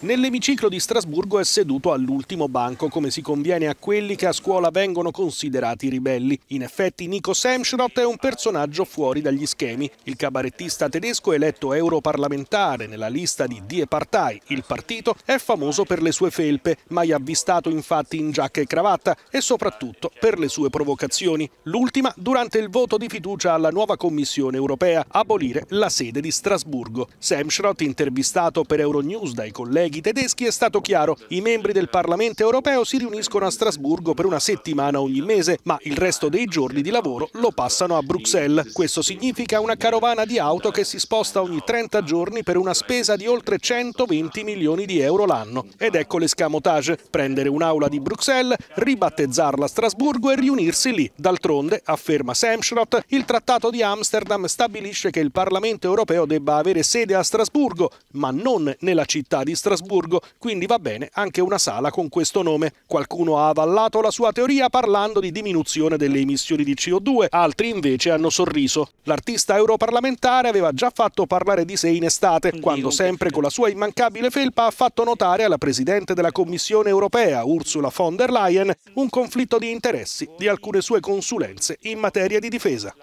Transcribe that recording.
Nell'emiciclo di Strasburgo è seduto all'ultimo banco, come si conviene a quelli che a scuola vengono considerati ribelli. In effetti Nico Semschrott è un personaggio fuori dagli schemi. Il cabarettista tedesco eletto europarlamentare nella lista di Die Partei, il partito, è famoso per le sue felpe, mai avvistato infatti in giacca e cravatta e soprattutto per le sue provocazioni. L'ultima durante il voto di fiducia alla nuova Commissione europea, abolire la sede di Strasburgo. Semschrott, intervistato per Euronews dai colleghi colleghi tedeschi è stato chiaro. I membri del Parlamento europeo si riuniscono a Strasburgo per una settimana ogni mese, ma il resto dei giorni di lavoro lo passano a Bruxelles. Questo significa una carovana di auto che si sposta ogni 30 giorni per una spesa di oltre 120 milioni di euro l'anno. Ed ecco l'escamotage, prendere un'aula di Bruxelles, ribattezzarla a Strasburgo e riunirsi lì. D'altronde, afferma Semschrott, il trattato di Amsterdam stabilisce che il Parlamento europeo debba avere sede a Strasburgo, ma non nella città di Strasburgo Strasburgo, quindi va bene anche una sala con questo nome. Qualcuno ha avallato la sua teoria parlando di diminuzione delle emissioni di CO2, altri invece hanno sorriso. L'artista europarlamentare aveva già fatto parlare di sé in estate, quando sempre con la sua immancabile felpa ha fatto notare alla Presidente della Commissione europea, Ursula von der Leyen, un conflitto di interessi di alcune sue consulenze in materia di difesa.